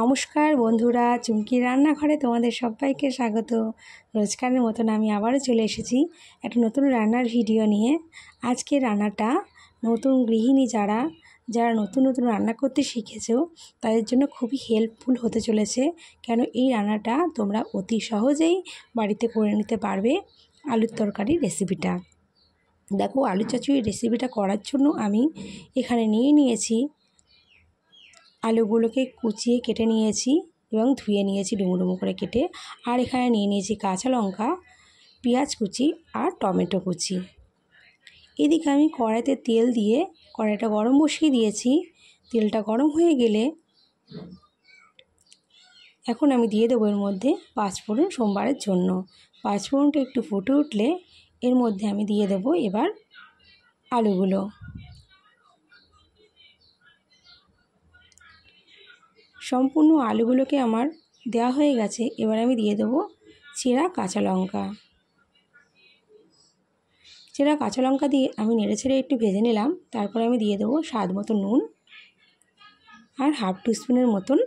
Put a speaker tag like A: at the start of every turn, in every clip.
A: নমস্কার বন্ধুরা চুমকি রান্নাঘরে তোমাদের সবাইকে স্বাগত রোজকারের মতন আমি আবারও চলে এসেছি একটা নতুন রান্নার ভিডিও নিয়ে আজকে রান্নাটা নতুন গৃহিণী যারা যারা নতুন নতুন রান্না করতে শিখেছো তাদের জন্য খুবই হেল্পফুল হতে চলেছে কেন এই রান্নাটা তোমরা অতি সহজেই বাড়িতে করে নিতে পারবে আলুর তরকারি রেসিপিটা দেখো আলু চচুরির রেসিপিটা করার জন্য আমি এখানে নিয়ে নিয়েছি আলুগুলোকে কুচিয়ে কেটে নিয়েছি এবং ধুয়ে নিয়েছি ডুমো ডুমু করে কেটে আর এখানে নিয়ে নিয়েছি কাঁচা লঙ্কা পেঁয়াজ কুচি আর টমেটো কুচি এদিকে আমি কড়াইতে তেল দিয়ে কড়াইটা গরম বসিয়ে দিয়েছি তেলটা গরম হয়ে গেলে এখন আমি দিয়ে দেবো এর মধ্যে পাঁচফোড়ন সোমবারের জন্য পাঁচফোড়নটা একটু ফুটে উঠলে এর মধ্যে আমি দিয়ে দেবো এবার আলুগুলো সম্পূর্ণ আলুগুলোকে আমার দেওয়া হয়ে গেছে এবার আমি দিয়ে দেবো চেরা কাঁচা লঙ্কা চেরা কাঁচা লঙ্কা দিয়ে আমি নেড়ে ছেড়ে একটু ভেজে নিলাম তারপরে আমি দিয়ে দেবো স্বাদ মতো নুন আর হাফ স্পুনের মতন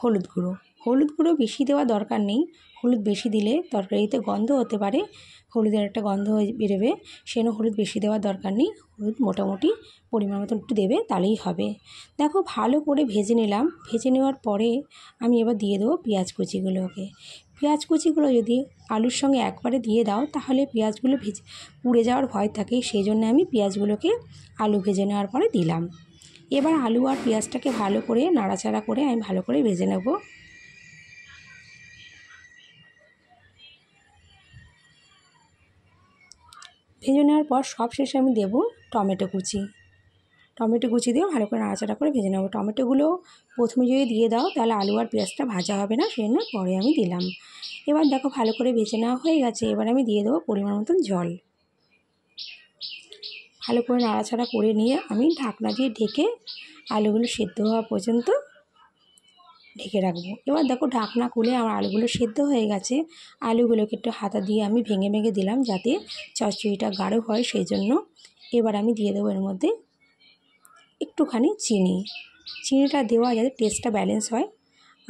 A: হলুদ গুঁড়ো হলুদ গুঁড়ো বেশি দেওয়া দরকার নেই হলুদ বেশি দিলে তরকারিতে গন্ধ হতে পারে হলুদের একটা গন্ধ বেরোবে সেন হলুদ বেশি দেওয়ার দরকার নেই হলুদ মোটামুটি পরিমাণ মতো একটু দেবে তাহলেই হবে দেখো ভালো করে ভেজে নিলাম ভেজে নেওয়ার পরে আমি এবার দিয়ে দেবো পেঁয়াজ কুচিগুলোকে পেঁয়াজ কুচিগুলো যদি আলুর সঙ্গে একবারে দিয়ে দাও তাহলে পেঁয়াজগুলো ভেজে পুড়ে যাওয়ার ভয় থাকে সেই জন্য আমি পেঁয়াজগুলোকে আলু ভেজে নেওয়ার পরে দিলাম এবার আলু আর পেঁয়াজটাকে ভালো করে নাড়াচাড়া করে আমি ভালো করে ভেজে নেবো ভেজে নেওয়ার পর সব শেষে আমি দেবো টমেটো কুচি টমেটো কুচি দিয়েও ভালো করে নাড়াচাড়া করে ভেজে নেবো টমেটোগুলো প্রথমে যদি দিয়ে দাও তাহলে আলু আর পেঁয়াজটা ভাজা হবে না সেই জন্য পরে আমি দিলাম এবার দেখো ভালো করে ভেজে নেওয়া হয়ে গেছে এবার আমি দিয়ে দেবো পরিমাণ মতন জল ভালো করে নাড়াচাড়া করে নিয়ে আমি ঢাকনা দিয়ে ঢেকে আলুগুলো সেদ্ধ হওয়া পর্যন্ত ঢেকে রাখবো এবার দেখো ঢাকনা খুলে আমার আলুগুলো সেদ্ধ হয়ে গেছে আলুগুলোকে একটু হাতা দিয়ে আমি ভেঙে ভেঙে দিলাম যাতে চচ্চড়িটা গাঢ় হয় সেই জন্য এবার আমি দিয়ে দেবো এর মধ্যে একটুখানি চিনি চিনিটা দেওয়া যাতে টেস্টটা ব্যালেন্স হয়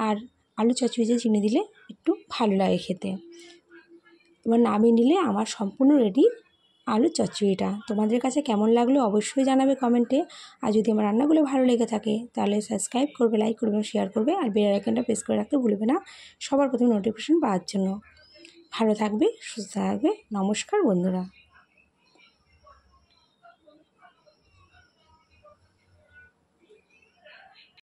A: আর আলু চচড়িতে চিনি দিলে একটু ভালো লাগে খেতে এবার নামিয়ে নিলে আমার সম্পূর্ণ রেডি আলু চচ্চড়িটা তোমাদের কাছে কেমন লাগলো অবশ্যই জানাবে কমেন্টে আর যদি আমার রান্নাগুলো ভালো লেগে থাকে তাহলে সাবস্ক্রাইব করবে লাইক করবে শেয়ার করবে আর বেড়ার আইকনটা প্রেস করে রাখতে ভুলবে না সবার প্রথমে নোটিফিকেশন পাওয়ার জন্য ভালো থাকবে সুস্থ থাকবে নমস্কার বন্ধুরা